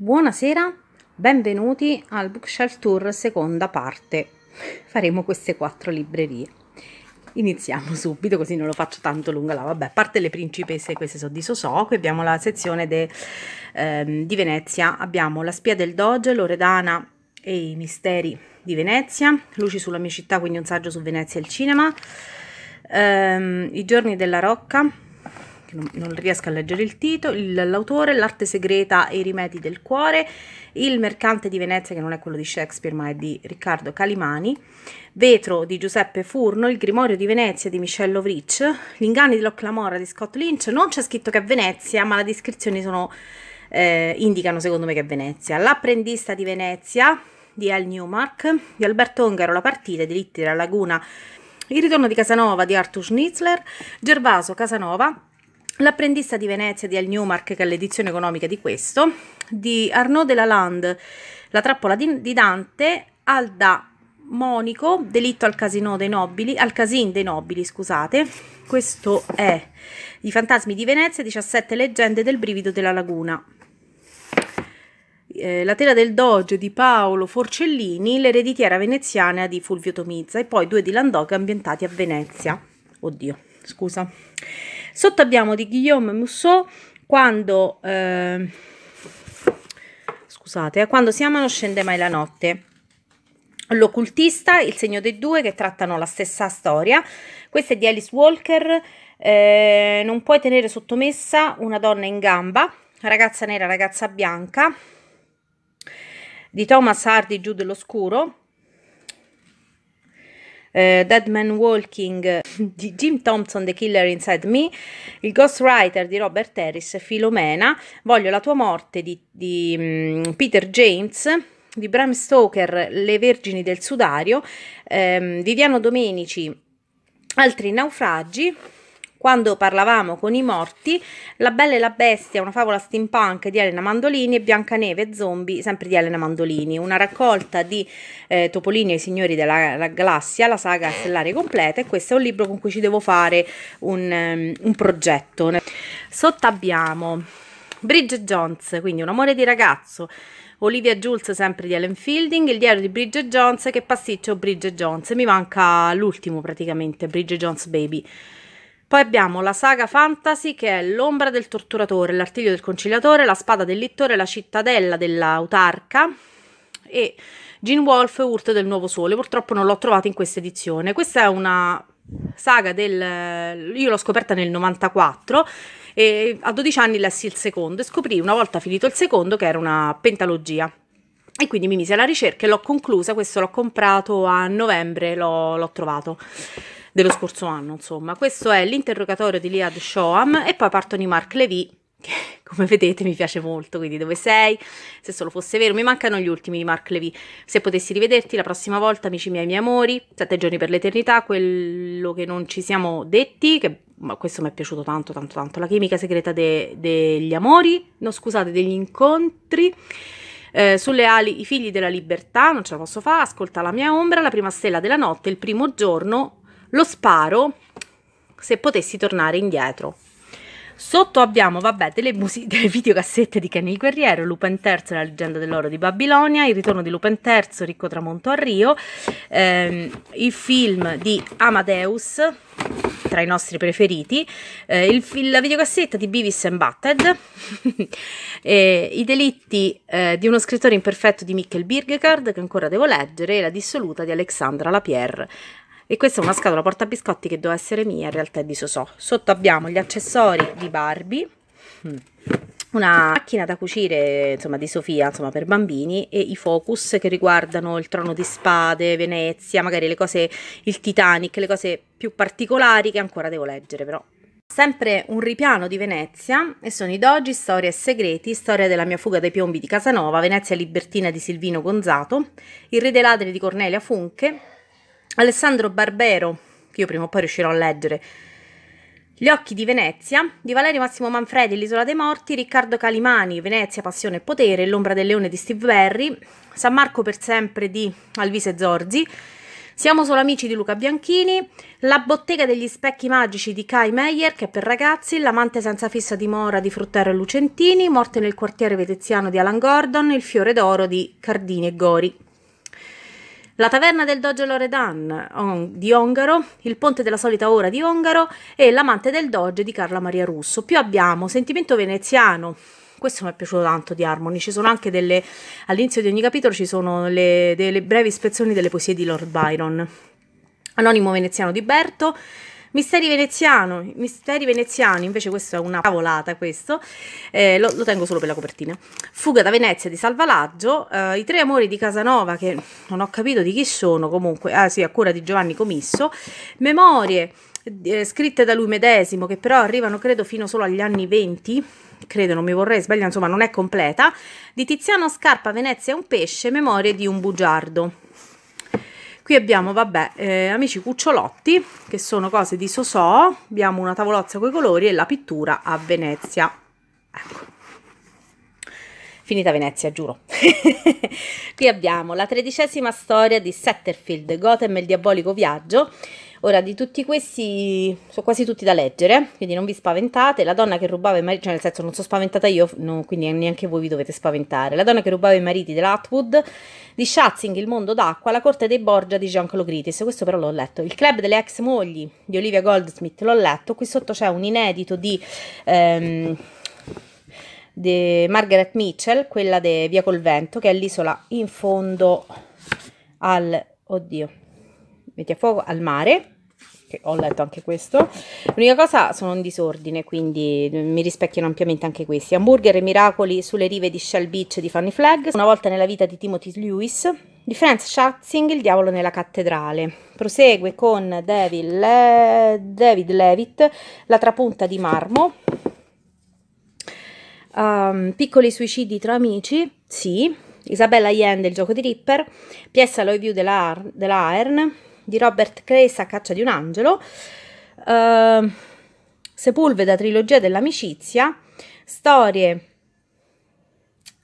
Buonasera, benvenuti al Bookshelf Tour seconda parte. Faremo queste quattro librerie. Iniziamo subito così non lo faccio tanto lunga là, vabbè, a parte le principesse, queste sono di Sosò, qui abbiamo la sezione de, ehm, di Venezia, abbiamo La spia del Doge, Loredana e i misteri di Venezia, Luci sulla mia città, quindi un saggio su Venezia e il cinema, ehm, I giorni della Rocca, non, riesco a leggere il titolo, l'autore, l'arte segreta e i rimedi del cuore, il mercante di Venezia che non è quello di Shakespeare ma è di Riccardo Calimani, Vetro di Giuseppe Furno, Il Grimorio di Venezia di Michel Lovrich, Gli inganni dell'Occlamora di Scott Lynch, non c'è scritto che è Venezia ma le descrizioni sono, eh, indicano secondo me che è Venezia, L'apprendista di Venezia di Al Newmark, di Alberto Ongaro La partita, di Litti della Laguna, il ritorno di Casanova di Arthur Schnitzler, Gervaso Casanova, L'apprendista di Venezia di Al Newmark, che è l'edizione economica di questo, di Arnaud de la Lalande, La trappola di, Dante, Alda Monico, Delitto al casino dei nobili, al casin dei nobili, scusate. Questo è I fantasmi di Venezia, 17 leggende del brivido della laguna. Eh, la tela del Doge di Paolo Forcellini, l'ereditiera veneziana di Fulvio Tomizza e poi due di Landoca ambientati a Venezia. Oddio, scusa. Sotto abbiamo di Guillaume Mousseau quando, ehm, eh, scusate, quando si amano scende mai la notte. L'occultista, il segno dei due che trattano la stessa storia. Questa è di Alice Walker. Eh, non puoi tenere sottomessa una donna in gamba. Ragazza nera, ragazza bianca. Di Thomas Hardy, giù dell'oscuro uh, Dead Man Walking di Jim Thompson, The Killer Inside Me, il Ghostwriter di Robert Harris, Filomena, Voglio la tua morte di, di um, Peter James, di Bram Stoker, Le Vergini del Sudario, um, Viviano Domenici, Altri naufragi, quando parlavamo con i morti, La Bella e la Bestia, una favola steampunk di Elena Mandolini e Biancaneve e Zombie, sempre di Elena Mandolini, una raccolta di eh, Topolini e i Signori della la Galassia, la saga stellare completa e questo è un libro con cui ci devo fare un, um, un progetto. Sottabiamo Bridget Jones, quindi un amore di ragazzo, Olivia Jules sempre di Ellen Fielding, il diario di Bridget Jones, che pasticcio Bridget Jones, mi manca l'ultimo praticamente, Bridget Jones Baby. Poi abbiamo la saga fantasy che è L'ombra del torturatore, l'artiglio del conciliatore, la spada del littore, la cittadella dell'autarca e Gene Wolfe Urte del Nuovo Sole. Purtroppo non l'ho trovata in questa edizione. Questa è una saga del... io l'ho scoperta nel 94 e a 12 anni lessi il secondo e scoprì una volta finito il secondo che era una pentalogia. E quindi mi mise alla ricerca e l'ho conclusa, questo l'ho comprato a novembre, l'ho trovato dello scorso anno, insomma. Questo è l'interrogatorio di Liad Shoam e poi partono i Mark Levy, che come vedete mi piace molto, quindi dove sei? Se solo fosse vero, mi mancano gli ultimi di Mark Levy. Se potessi rivederti la prossima volta, amici miei, e miei amori, sette giorni per l'eternità, quello che non ci siamo detti, che ma questo mi è piaciuto tanto, tanto, tanto, la chimica segreta de, degli amori, no scusate, degli incontri. Eh, sulle ali i figli della libertà, non ce la posso fare, ascolta la mia ombra, la prima stella della notte, il primo giorno, lo sparo se potessi tornare indietro Sotto abbiamo, vabbè, delle, delle videocassette di Kenny il Guerriero, Lupin III e la leggenda dell'oro di Babilonia, il ritorno di Lupin III, Ricco Tramonto a Rio, ehm, il film di Amadeus, tra i nostri preferiti, eh, il, la videocassetta di Beavis and Butted, eh, i delitti eh, di uno scrittore imperfetto di Mikkel Birgecard, che ancora devo leggere, e la dissoluta di Alexandra Lapierre e questa è una scatola porta biscotti che doveva essere mia in realtà è di Sosò sotto abbiamo gli accessori di Barbie mm, una macchina da cucire insomma, di Sofia insomma, per bambini e i focus che riguardano il trono di spade, Venezia, magari le cose, il Titanic, le cose più particolari che ancora devo leggere però. Sempre un ripiano di Venezia e sono i Doggi, Storie e Segreti, Storia della mia fuga dai piombi di Casanova, Venezia Libertina di Silvino Gonzato, Il Re dei Ladri di Cornelia Funche, Alessandro Barbero, che io prima o poi riuscirò a leggere, gli occhi di Venezia, di Valerio Massimo Manfredi, L'isola dei morti, Riccardo Calimani, Venezia, passione e potere, L'ombra del leone di Steve Barry, San Marco per sempre di Alvise Zorzi, Siamo solo amici di Luca Bianchini, La bottega degli specchi magici di Kai Meyer, che è per ragazzi, L'amante senza fissa dimora di Fruttero e Lucentini, Morte nel quartiere veneziano di Alan Gordon, Il fiore d'oro di Cardini e Gori la taverna del Doge Loredan on, di Ongaro, il ponte della solita ora di Ongaro e l'amante del Doge di Carla Maria Russo. Più abbiamo sentimento veneziano. Questo mi è piaciuto tanto di Harmony, ci sono anche delle, all'inizio di ogni capitolo ci sono le, delle brevi ispezioni delle poesie di Lord Byron. Anonimo veneziano di Berto, Misteri veneziano, misteri veneziani, invece questa è una cavolata questo, eh, lo, lo, tengo solo per la copertina. Fuga da Venezia di Salvalaggio, eh, i tre amori di Casanova che non ho capito di chi sono comunque, ah sì, a cura di Giovanni Comisso, memorie eh, scritte da lui medesimo che però arrivano credo fino solo agli anni 20 credo non mi vorrei sbagliare, insomma non è completa, di Tiziano Scarpa Venezia è un pesce, memorie di un bugiardo qui abbiamo vabbè eh, amici cucciolotti che sono cose di Sosò abbiamo una tavolozza con i colori e la pittura a Venezia ecco finita Venezia, giuro. Qui abbiamo la tredicesima storia di Setterfield, Gotham e il diabolico viaggio, Ora, di tutti questi, sono quasi tutti da leggere, quindi non vi spaventate. La donna che rubava i mariti, cioè nel senso non sono spaventata io, no, quindi neanche voi vi dovete spaventare. La donna che rubava i mariti dell'Atwood, di Schatzing, Il mondo d'acqua, La corte dei Borgia di Giancolo Gritis. Questo però l'ho letto. Il club delle ex mogli di Olivia Goldsmith l'ho letto. Qui sotto c'è un inedito di... Ehm, di Margaret Mitchell, quella di Via Col Vento, che è l'isola in fondo al... Oddio, metti a fuoco al mare che ho letto anche questo l'unica cosa sono in disordine quindi mi rispecchiano ampiamente anche questi hamburger e miracoli sulle rive di Shell Beach di Funny Flag una volta nella vita di Timothy Lewis di Franz Schatzing il diavolo nella cattedrale prosegue con David, Le David Levitt la trapunta di marmo um, piccoli suicidi tra amici sì Isabella Allende, il gioco di Ripper, Piessa Loiviu della, della Arn, di Robert Crace caccia di un angelo, eh, Sepulveda trilogia dell'amicizia, storie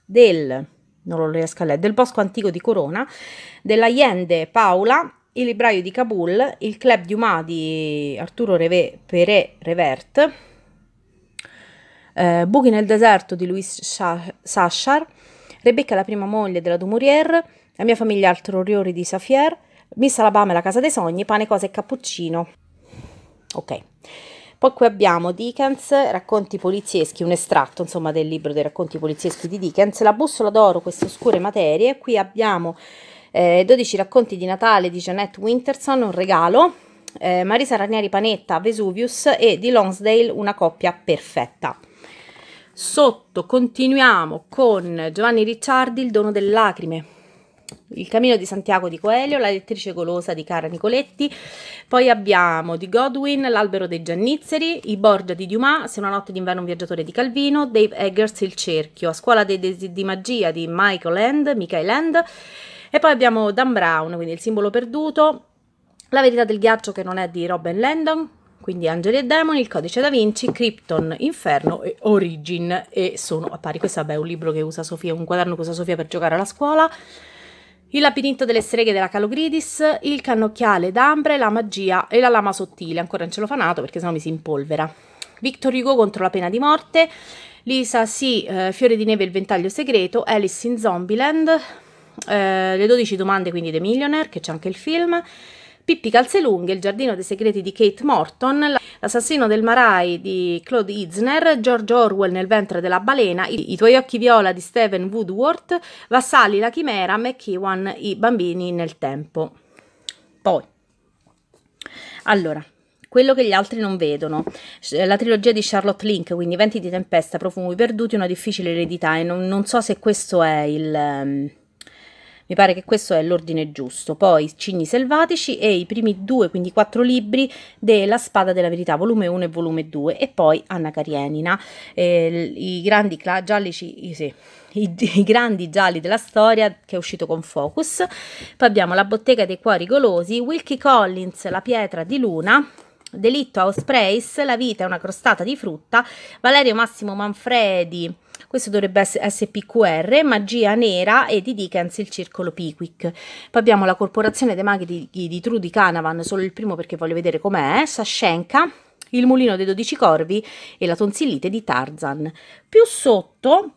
del, non lo riesco a leggere, del bosco antico di Corona, dell'Allende Paola, il libraio di Kabul, il club di Umà di Arturo Reve, Peré Revert, eh, Buchi nel deserto di Louis Sachar, Rebecca la prima moglie della Dumourier, la mia famiglia altro altroriori di Safier, Miss Alabama e la casa dei sogni, pane, cose e cappuccino. Ok. Poi qui abbiamo Dickens, racconti polizieschi, un estratto insomma del libro dei racconti polizieschi di Dickens, La bussola d'oro, queste oscure materie. Qui abbiamo eh, 12 racconti di Natale di Jeanette Winterson, un regalo. Eh, Marisa Ranieri Panetta, Vesuvius e di Lonsdale, una coppia perfetta. Sotto continuiamo con Giovanni Ricciardi, Il dono delle lacrime, il Camino di Santiago di Coelho, La lettrice golosa di Cara Nicoletti, poi abbiamo di Godwin, L'albero dei Giannizzeri, I Borgia di Dumas, Se una notte d'inverno un viaggiatore di Calvino, Dave Eggers Il Cerchio, A scuola di, di, di magia di Michael End, Michael End, e poi abbiamo Dan Brown, quindi Il simbolo perduto, La verità del ghiaccio che non è di Robin Landon, quindi Angeli e Demoni, Il codice da Vinci, Krypton, Inferno e Origin e sono a pari. Questo vabbè, è un libro che usa Sofia, un quaderno che usa Sofia per giocare alla scuola. Il labirinto delle streghe della Calogridis, il cannocchiale d'ambre, la magia e la lama sottile, ancora in celofanato perché sennò mi si impolvera. Victor Hugo contro la pena di morte, Lisa sì, eh, Fiore di neve e il ventaglio segreto, Alice in Zombieland, eh, le 12 domande quindi The Millionaire, che c'è anche il film, Pippi Calzelunghe, il giardino dei segreti di Kate Morton, la L'assassino del Marai di Claude Isner, George Orwell nel ventre della balena, I, I tuoi occhi viola di Steven Woodworth, Vassali la chimera, McEwan, I bambini nel tempo. Poi, allora, quello che gli altri non vedono. Eh, la trilogia di Charlotte Link, quindi Venti di tempesta, Profumi perduti, una difficile eredità e non, non so se questo è il... Um, mi pare che questo è l'ordine giusto. Poi Cigni selvatici e i primi due, quindi quattro libri della Spada della Verità, volume 1 e volume 2 e poi Anna Karenina. Eh, I grandi giallici, sì, i, i, grandi gialli della storia che è uscito con Focus. Poi abbiamo La bottega dei cuori golosi, Wilkie Collins, La pietra di luna, Delitto a Ospreys, La vita è una crostata di frutta, Valerio Massimo Manfredi, questo dovrebbe essere SPQR, Magia Nera e di Dickens il Circolo Pickwick. Poi abbiamo la Corporazione dei Maghi di, di Trudy Canavan, solo il primo perché voglio vedere com'è, eh? Sashenka, Il Mulino dei Dodici Corvi e la Tonsillite di Tarzan. Più sotto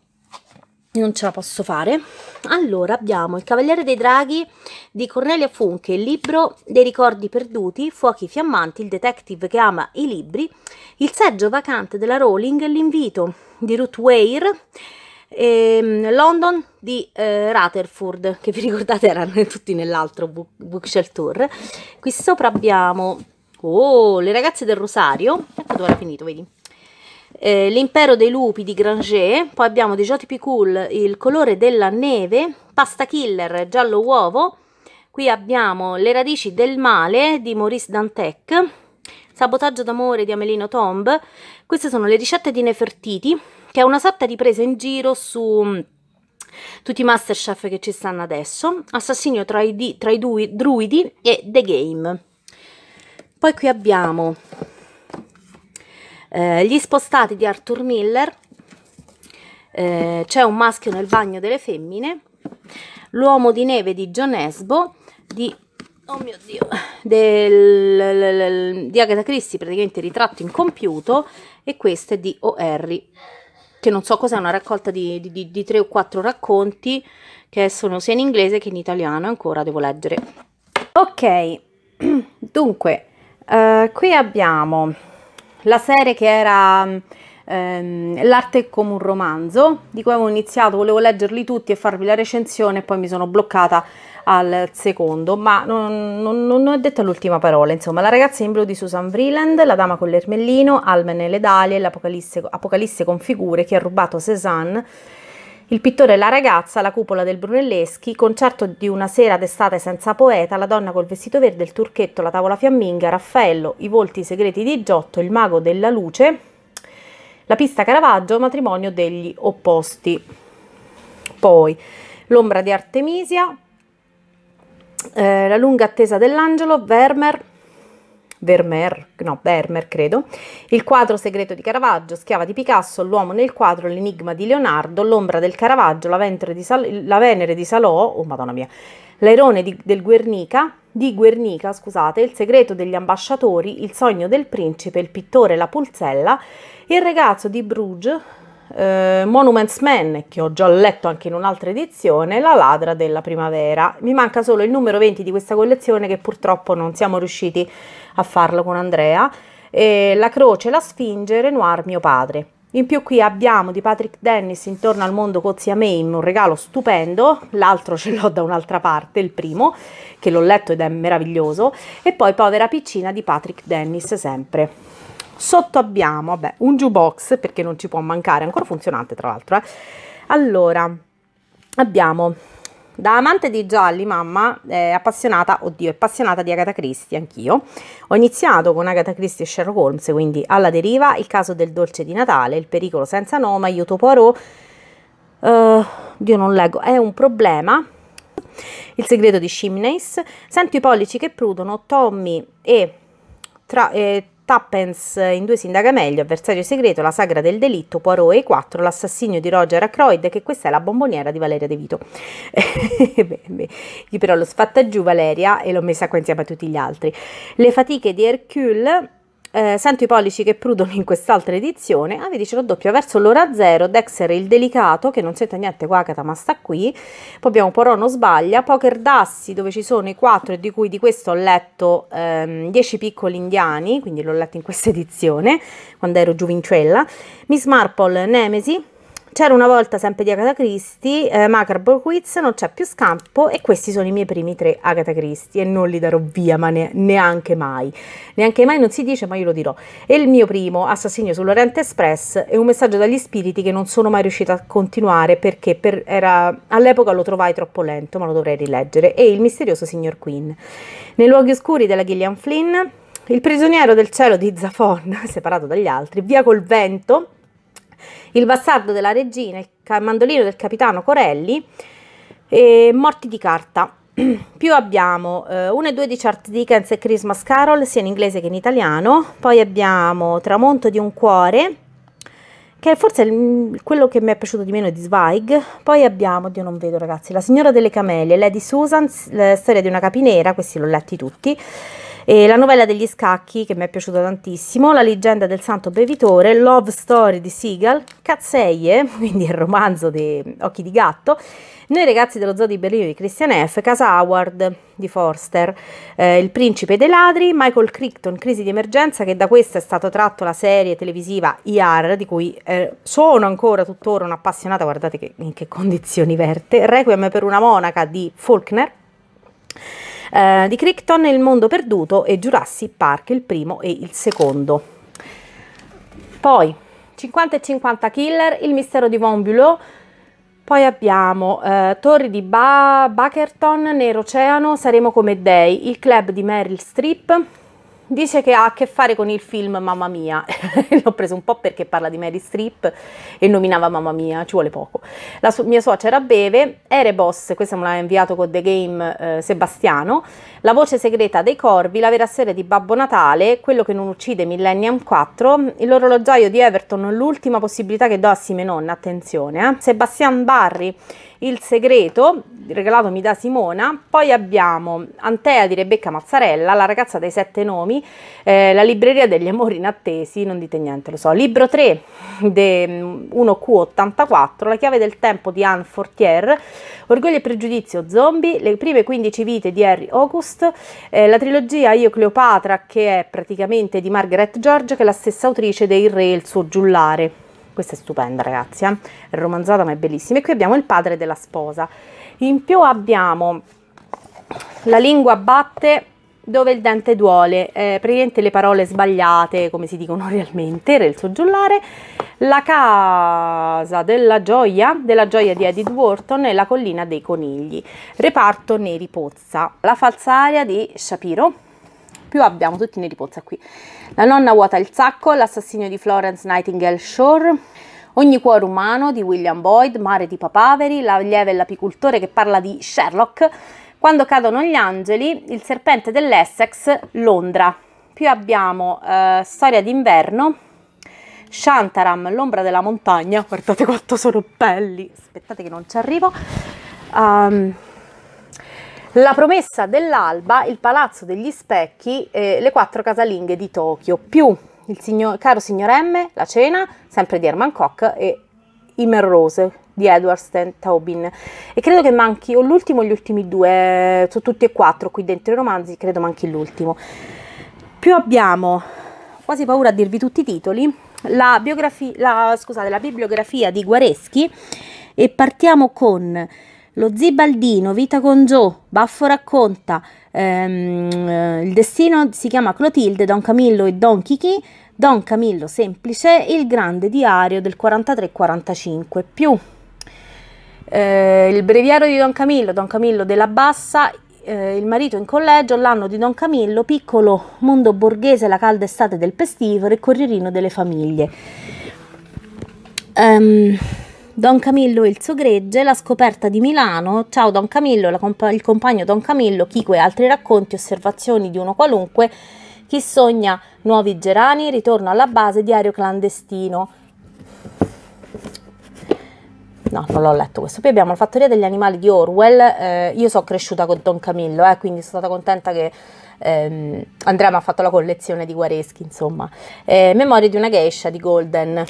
non ce la posso fare allora abbiamo il cavaliere dei draghi di Cornelia Funke il libro dei ricordi perduti fuochi fiammanti il detective che ama i libri il seggio vacante della Rowling l'invito di Ruth Weir ehm, London di eh, Rutherford che vi ricordate erano tutti nell'altro book, bookshelf tour qui sopra abbiamo oh le ragazze del rosario ecco dove era finito vedi eh, L'impero dei lupi di Granger, poi abbiamo di JTP Cool Il colore della neve, Pasta Killer, Giallo uovo, qui abbiamo Le radici del male di Maurice Dantec, Sabotaggio d'amore di Amelino Tomb, queste sono le ricette di Nefertiti, che è una sorta di presa in giro su mm, tutti i Masterchef che ci stanno adesso, Assassino tra i, di, tra i dui, druidi e The Game. Poi qui abbiamo eh, gli spostati di Arthur Miller, eh, C'è un maschio nel bagno delle femmine, L'uomo di neve di John Esbo, di, oh mio Dio, del, di Agatha Christie, praticamente ritratto incompiuto, e questo è di O'Harry che non so cos'è, una raccolta di, di, di, tre o quattro racconti che sono sia in inglese che in italiano, ancora devo leggere. Ok, dunque, uh, qui abbiamo la serie che era mm, ehm, L'arte come un romanzo, di cui avevo iniziato, volevo leggerli tutti e farvi la recensione poi mi sono bloccata al secondo, ma non, non, non ho detta l'ultima parola, insomma, La ragazza in blu di Susan Vreeland, La dama con l'ermellino, Almen e le Dalie, L'Apocalisse Apocalisse con figure, Chi ha rubato Cézanne, il pittore e la ragazza, la cupola del Brunelleschi, concerto di una sera d'estate senza poeta, la donna col vestito verde, il turchetto, la tavola fiamminga, Raffaello, i volti segreti di Giotto, il mago della luce, la pista Caravaggio, matrimonio degli opposti. Poi l'ombra di Artemisia, eh, la lunga attesa dell'angelo, Vermeer, Vermeer, no, Vermeer credo, Il quadro segreto di Caravaggio, Schiava di Picasso, L'uomo nel quadro, L'enigma di Leonardo, L'ombra del Caravaggio, La, di Sal- la Venere di Salò, oh madonna mia, L'airone di, del Guernica, di Guernica, scusate, Il segreto degli ambasciatori, Il sogno del principe, Il pittore, La pulzella, Il ragazzo di Bruges, eh, Monuments Man, che ho già letto anche in un'altra edizione, La ladra della primavera. Mi manca solo il numero 20 di questa collezione che purtroppo non siamo riusciti a a farlo con Andrea, e La croce, la sfinge, Renoir mio padre. In più qui abbiamo di Patrick Dennis intorno al mondo con Zia Mame un regalo stupendo, l'altro ce l'ho da un'altra parte, il primo, che l'ho letto ed è meraviglioso, e poi Povera piccina di Patrick Dennis sempre. Sotto abbiamo, vabbè, un jukebox perché non ci può mancare, ancora funzionante tra l'altro. Eh. Allora, abbiamo da amante di gialli, mamma eh, appassionata, oddio, è appassionata di Agatha Christie, anch'io. Ho iniziato con Agatha Christie e Sherlock Holmes, quindi Alla deriva, Il caso del dolce di Natale, Il pericolo senza nome, Aiuto Poirot. Uh, Dio non leggo, è un problema. Il segreto di Chimneys, Sento i pollici che prudono, Tommy e tra, eh, Tappens in due sindaca meglio, avversario segreto, la sagra del delitto, Poirot e i quattro, l'assassinio di Roger Acroyd, che questa è la bomboniera di Valeria De Vito. Io però l'ho sfatta giù Valeria e l'ho messa qua insieme a tutti gli altri. Le fatiche di Hercule eh, sento i pollici che prudono in quest'altra edizione, ah vi dice lo doppio verso l'ora zero, Dexter il delicato, che non sente niente qua, ma sta qui, poi abbiamo Porono sbaglia, Poker Dassi dove ci sono i quattro e di cui di questo ho letto 10 ehm, piccoli indiani, quindi l'ho letto in questa edizione, quando ero giovincella, Miss Marple Nemesi, c'era una volta sempre di Agatha Christie, eh, Macabre Quiz, non c'è più scampo e questi sono i miei primi tre Agatha Christie e non li darò via, ma ne, neanche mai. Neanche mai non si dice, ma io lo dirò. E il mio primo, Assassino sull'Oriente Express, è un messaggio dagli spiriti che non sono mai riuscita a continuare perché per, era, all'epoca lo trovai troppo lento, ma lo dovrei rileggere, e Il misterioso signor Queen. Nei luoghi oscuri della Gillian Flynn, Il prigioniero del cielo di Zafon, separato dagli altri, Via col vento il bastardo della regina, il mandolino del capitano Corelli, e morti di carta. Più abbiamo 1 eh, e 2 di Charles Dickens e Christmas Carol, sia in inglese che in italiano. Poi abbiamo Tramonto di un cuore, che forse il, quello che mi è piaciuto di meno è di Zweig. Poi abbiamo, Dio non vedo ragazzi, La signora delle camelie, Lady Susan, la storia di una capinera, questi l'ho letti tutti eh, la novella degli scacchi che mi è piaciuta tantissimo, la leggenda del santo bevitore, Love Story di Seagal, Cazzeie, quindi il romanzo di Occhi di gatto, Noi ragazzi dello zoo di Berlino di Christian F., Casa Howard di Forster, eh, Il principe dei ladri, Michael Crichton, Crisi di emergenza, che da questa è stato tratto la serie televisiva IR, di cui eh, sono ancora tuttora un'appassionata, guardate che, in che condizioni verte, Requiem per una monaca di Faulkner, eh, di Crichton, Il mondo perduto e Jurassic Park, il primo e il secondo. Poi 50 e 50 Killer, Il mistero di Von Bulow, poi abbiamo eh, Torri di ba- Bakerton, Nero Oceano, Saremo come dei, Il club di Meryl Streep, dice che ha a che fare con il film Mamma Mia. L'ho preso un po' perché parla di Mary Strip e nominava Mamma Mia, ci vuole poco. La so- mia suocera beve, Erebos, questa me l'ha inviato con The Game eh, Sebastiano, La voce segreta dei corvi, La vera serie di Babbo Natale, Quello che non uccide Millennium 4, L'orologiaio di Everton, L'ultima possibilità che do a Simenon, attenzione, eh. Sebastian Barri, il segreto, regalatomi da Simona, poi abbiamo Antea di Rebecca Mazzarella, La ragazza dei sette nomi, eh, La libreria degli amori inattesi, non dite niente, lo so, libro 3, de, 1Q84, mm, La chiave del tempo di Anne Fortier, Orgoglio e pregiudizio, Zombie, Le prime 15 vite di Harry August, eh, la trilogia Io Cleopatra che è praticamente di Margaret George che è la stessa autrice dei Re e il suo giullare. Questa è stupenda ragazzi, eh? è romanzata ma è bellissima. E qui abbiamo il padre della sposa. In più abbiamo la lingua batte dove il dente duole, eh, praticamente le parole sbagliate come si dicono realmente, era il soggiullare, la casa della gioia, della gioia di Edith Wharton e la collina dei conigli, reparto Neri Pozza, la falsa aria di Shapiro, più abbiamo tutti neri pozza qui. La nonna vuota il sacco, l'assassinio di Florence Nightingale Shore, Ogni cuore umano di William Boyd, Mare di papaveri, La lieve e l'apicultore che parla di Sherlock, Quando cadono gli angeli, Il serpente dell'Essex, Londra. Più abbiamo eh, Storia d'inverno, Shantaram, L'ombra della montagna, guardate quanto sono belli, aspettate che non ci arrivo. Um, la promessa dell'alba, il palazzo degli specchi, eh, le quattro casalinghe di Tokyo, più il signor, caro signor M, la cena, sempre di Herman Koch e i Merrose di Edward St. Taubin. E credo che manchi o l'ultimo o gli ultimi due, eh, sono tutti e quattro qui dentro i romanzi, credo manchi l'ultimo. Più abbiamo, quasi paura a dirvi tutti i titoli, la, la, scusate, la bibliografia di Guareschi e partiamo con lo Zibaldino, Vita con Joe, Baffo racconta, ehm, eh, Il destino si chiama Clotilde, Don Camillo e Don Chichi, Don Camillo semplice, Il grande diario del 43-45 più. Eh, il breviario di Don Camillo, Don Camillo della Bassa, eh, il marito in collegio, l'anno di Don Camillo, piccolo mondo borghese, la calda estate del pestivore, il corrierino delle famiglie. Um, Don Camillo e il gregge, la scoperta di Milano, ciao Don Camillo, compa- il compagno Don Camillo, Chico e altri racconti, osservazioni di uno qualunque, chi sogna nuovi gerani, ritorno alla base, diario clandestino. No, non l'ho letto questo. Poi abbiamo La fattoria degli animali di Orwell. Eh, io sono cresciuta con Don Camillo, eh, quindi sono stata contenta che ehm, Andrea mi ha fatto la collezione di Guareschi, insomma. Eh, Memorie di una geisha di Golden.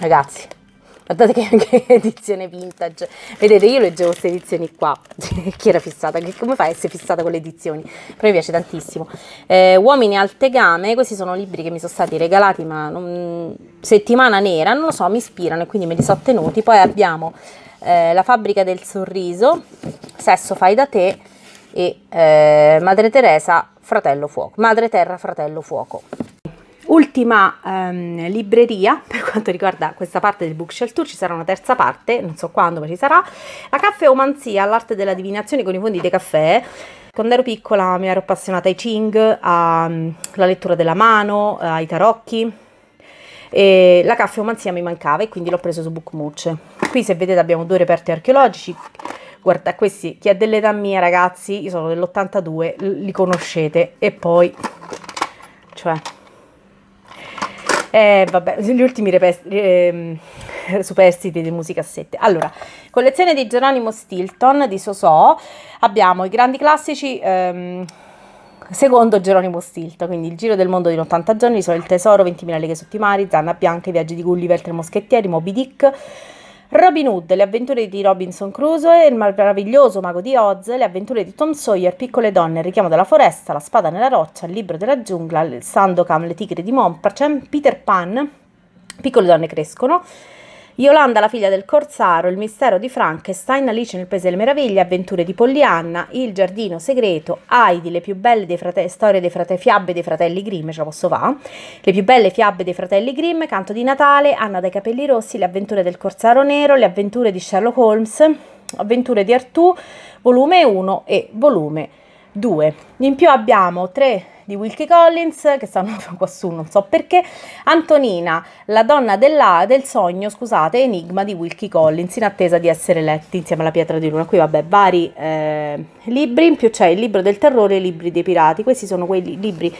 Ragazzi, guardate che, anche edizione vintage, vedete io leggevo queste edizioni qua, chi era fissata, che, come fa a essere fissata con le edizioni, però mi piace tantissimo. Eh, Uomini alte game, questi sono libri che mi sono stati regalati, ma non, settimana nera, non lo so, mi ispirano e quindi me li sono tenuti, poi abbiamo eh, La fabbrica del sorriso, Sesso fai da te e eh, Madre Teresa, Fratello Fuoco, Madre Terra, Fratello Fuoco ultima ehm, libreria per quanto riguarda questa parte del bookshelf tour ci sarà una terza parte non so quando ma ci sarà la caffeomanzia l'arte della divinazione con i fondi dei caffè quando ero piccola mi ero appassionata ai Ching, alla mm, lettura della mano, eh, ai tarocchi e la caffeomanzia mi mancava e quindi l'ho preso su Bookmooch. Qui se vedete abbiamo due reperti archeologici, guarda questi, chi è dell'età mia ragazzi, io sono dell'82, li conoscete e poi, cioè eh, vabbè, gli ultimi repes- eh, ehm, superstiti di musicassette. Allora, collezione di Geronimo Stilton di Sosò, abbiamo i grandi classici ehm, secondo Geronimo Stilton, quindi Il giro del mondo in 80 giorni, Solo il tesoro, 20.000 leghe sottimari, Zanna Bianca, I viaggi di Gulliver, Tre moschettieri, Moby Dick Robin Hood, le avventure di Robinson Crusoe, il meraviglioso mago di Oz, le avventure di Tom Sawyer, piccole donne, il richiamo della foresta, la spada nella roccia, il libro della giungla, il Sandokan, le tigre di Montparcem, Peter Pan, piccole donne crescono, Yolanda, la figlia del Corsaro, Il mistero di Frankenstein, Alice nel Paese delle Meraviglie, Avventure di Pollyanna, Il giardino segreto, Heidi, le più belle dei frate- storie dei frate- fiabe dei fratelli Grimm, ce la posso fare, le più belle fiabe dei fratelli Grimm, Canto di Natale, Anna dai capelli rossi, Le avventure del Corsaro Nero, Le avventure di Sherlock Holmes, Avventure di Artù, volume 1 e volume 2. In più abbiamo tre di Wilkie Collins, che stanno qua su, non so perché, Antonina, la donna della, del sogno, scusate, Enigma di Wilkie Collins, in attesa di essere letti insieme alla pietra di luna. Qui vabbè, vari eh, libri, in più c'è il libro del terrore e i libri dei pirati, questi sono quei libri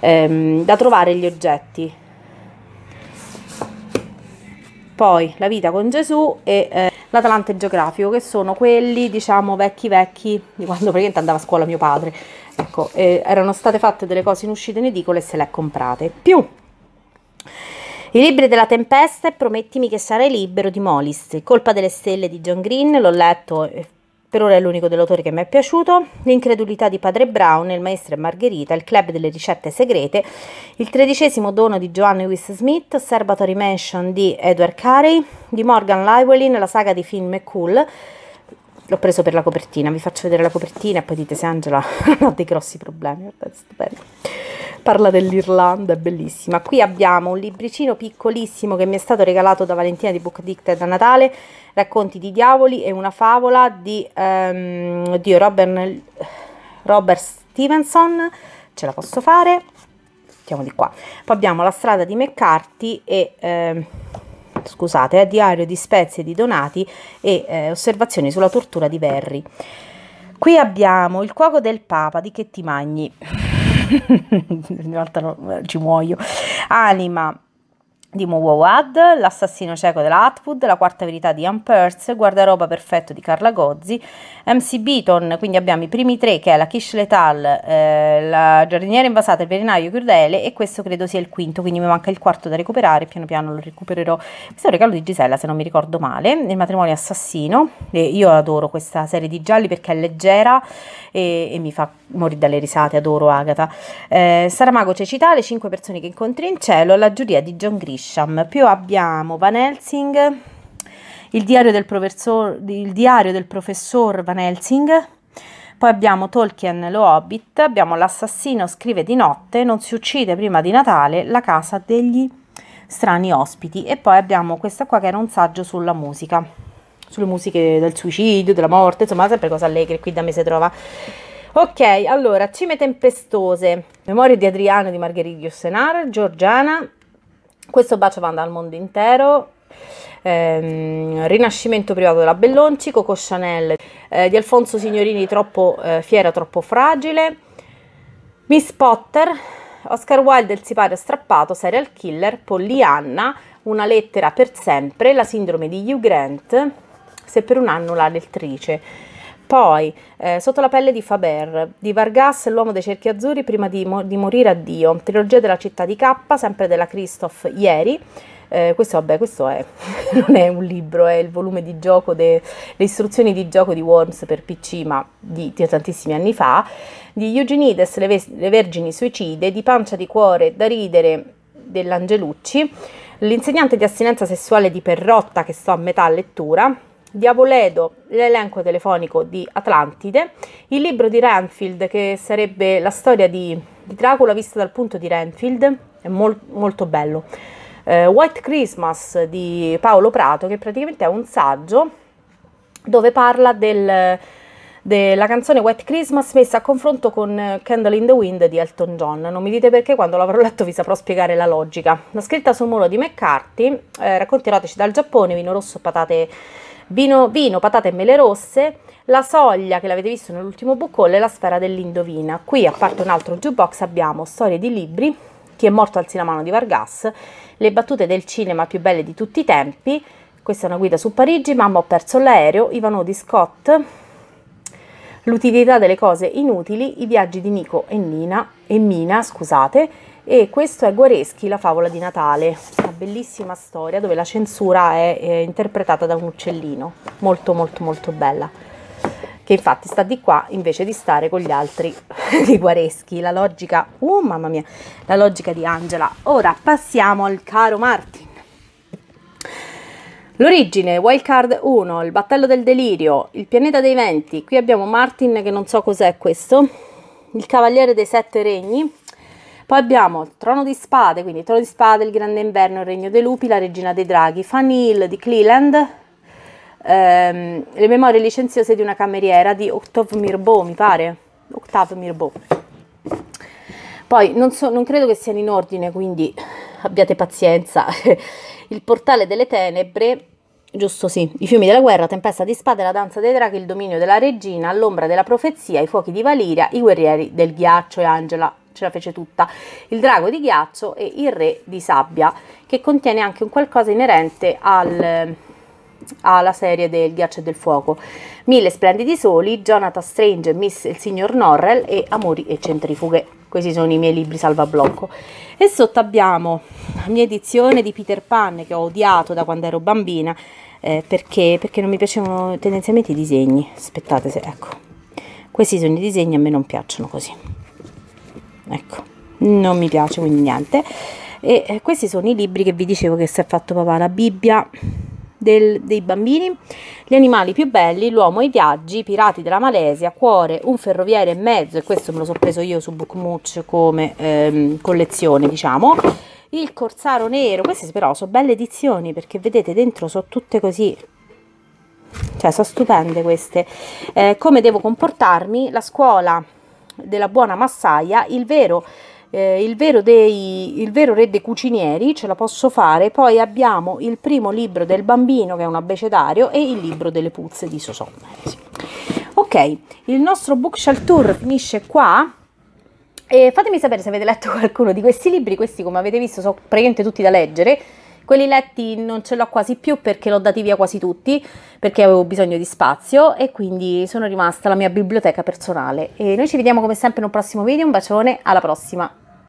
ehm, da trovare gli oggetti. Poi la vita con Gesù e... Eh, l'Atalante geografico, che sono quelli, diciamo, vecchi vecchi, di quando praticamente andava a scuola mio padre, Ecco, eh, erano state fatte delle cose in uscita in edicola e se le ha comprate. Più i libri della tempesta e promettimi che sarai libero di Mollis, Colpa delle stelle di John Green, l'ho letto eh, per ora è l'unico dell'autore che mi è piaciuto, L'incredulità di padre Brown, Il maestro e Margherita, Il club delle ricette segrete, Il tredicesimo dono di Joanne Wiss Smith, Osservatory Mansion di Edward Carey, di Morgan Lywelyn, la saga di Finn McCool, l'ho preso per la copertina, vi faccio vedere la copertina e poi dite se Angela ha dei grossi problemi, guardate, Parla dell'Irlanda, è bellissima. Qui abbiamo un libricino piccolissimo che mi è stato regalato da Valentina di Book Dicted a Natale, Racconti di diavoli e una favola di um, ehm, Dio Robert, Robert Stevenson, ce la posso fare, mettiamo di qua. Poi abbiamo La strada di McCarthy e... Um, scusate, eh, diario di spezie di Donati e eh, osservazioni sulla tortura di Verri. Qui abbiamo il cuoco del Papa di Chettimagni. Ogni volta eh, ci muoio. Anima, di Muwawad, L'assassino cieco della Atwood, La quarta verità di Ian Peirce, Guardaroba perfetto di Carla Gozzi, MC Beaton, quindi abbiamo i primi tre che è La Kish Letal, eh, La giardiniera invasata, Il veterinario crudele e questo credo sia il quinto, quindi mi manca il quarto da recuperare, piano piano lo recupererò. Questo è un regalo di Gisella se non mi ricordo male, Il matrimonio assassino, eh, io adoro questa serie di gialli perché è leggera e, e mi fa morire dalle risate, adoro Agata. Eh, Saramago Cecitale, 5 persone che incontri in cielo, La giuria di John Grish Grisham, più abbiamo Van Helsing, il diario del professor, il diario del professor Van Helsing, poi abbiamo Tolkien, lo Hobbit, abbiamo l'assassino scrive di notte, non si uccide prima di Natale, la casa degli strani ospiti e poi abbiamo questa qua che era un saggio sulla musica, sulle musiche del suicidio, della morte, insomma sempre cose allegre, qui da me si trova. Ok, allora, Cime Tempestose, Memorie di Adriano di Margherita Senar, Giorgiana, questo bacio va al mondo intero. Ehm, Rinascimento privato della Bellonci, Coco Chanel eh, di Alfonso Signorini, troppo eh, fiera, troppo fragile. Miss Potter, Oscar Wilde, il sipario strappato, serial killer, Pollyanna, una lettera per sempre, la sindrome di Hugh Grant, se per un anno la lettrice. Poi, eh, Sotto la pelle di Faber, di Vargas, L'uomo dei cerchi azzurri prima di, mo- di morire a Dio, trilogia della città di K, sempre della Christoph Ieri. Eh, questo, vabbè, questo è, non è un libro, è il volume di gioco, de, le istruzioni di gioco di Worms per PC, ma di, di tantissimi anni fa, di Eugenides, le, ves- le vergini suicide, di Pancia di cuore, da ridere, dell'Angelucci, l'insegnante di astinenza sessuale di Perrotta, che sto a metà lettura, Diavoledo, l'elenco telefonico di Atlantide, il libro di Renfield che sarebbe la storia di, di Dracula vista dal punto di Renfield, è mol, molto bello, eh, White Christmas di Paolo Prato che praticamente è un saggio dove parla del della canzone White Christmas messa a confronto con Candle in the Wind di Elton John. Non mi dite perché, quando l'avrò letto vi saprò spiegare la logica. La scritta sul muro di McCarthy, eh, racconti dal Giappone, vino rosso, patate vino, vino, patate e mele rosse, la soglia che l'avete visto nell'ultimo boccone è la sfera dell'indovina. Qui, a parte un altro jukebox, abbiamo storie di libri, chi è morto alzi la mano di Vargas, le battute del cinema più belle di tutti i tempi, questa è una guida su Parigi, mamma ho perso l'aereo, Ivano di Scott, l'utilità delle cose inutili, i viaggi di Nico e Nina e Mina, scusate, e questo è Guareschi, la favola di Natale bellissima storia dove la censura è, è interpretata da un uccellino, molto molto molto bella, che infatti sta di qua invece di stare con gli altri riguareschi. La logica, oh mamma mia, la logica di Angela. Ora passiamo al caro Martin. L'origine, Wildcard 1, il battello del delirio, il pianeta dei venti, qui abbiamo Martin che non so cos'è questo, il cavaliere dei sette regni, poi abbiamo il Trono di Spade, quindi il Trono di Spade, il Grande Inverno, il Regno dei Lupi, la Regina dei Draghi, Fanny Hill di Cleland, ehm, le memorie licenziose di una cameriera di Octave Mirbeau, mi pare, Octave Mirbeau. Poi non, so, non credo che siano in ordine, quindi abbiate pazienza. il Portale delle Tenebre giusto sì, i fiumi della guerra, tempesta di spade, la danza dei draghi, il dominio della regina, l'ombra della profezia, i fuochi di Valiria, i guerrieri del ghiaccio e Angela ce la fece tutta, il drago di ghiaccio e il re di sabbia, che contiene anche un qualcosa inerente al, eh, alla serie del ghiaccio e del fuoco. Mille splendidi soli, Jonathan Strange, Miss il signor Norrell e Amori e centrifughe. Questi sono i miei libri salvablocco. E sotto abbiamo la mia edizione di Peter Pan che ho odiato da quando ero bambina eh, perché, perché non mi piacevano tendenzialmente i disegni. Aspettate se, ecco, questi sono i disegni, a me non piacciono così ecco non mi piace quindi niente e eh, questi sono i libri che vi dicevo che si è fatto papà la Bibbia del, dei bambini gli animali più belli l'uomo e i viaggi pirati della Malesia cuore un ferroviere e mezzo e questo me lo sono preso io su Bookmooch come ehm, collezione diciamo il corsaro nero queste però sono belle edizioni perché vedete dentro sono tutte così cioè sono stupende queste eh, come devo comportarmi la scuola della buona massaia, il vero, eh, il, vero dei, il vero re dei cucinieri, ce la posso fare, poi abbiamo il primo libro del bambino che è un abbecedario e il libro delle puzze di Sosonna. Ok, il nostro bookshelf tour finisce qua. E fatemi sapere se avete letto qualcuno di questi libri, questi come avete visto sono praticamente tutti da leggere. Quelli letti non ce l'ho quasi più perché l'ho dati via quasi tutti, perché avevo bisogno di spazio e quindi sono rimasta la mia biblioteca personale. E noi ci vediamo come sempre in un prossimo video, un bacione, alla prossima!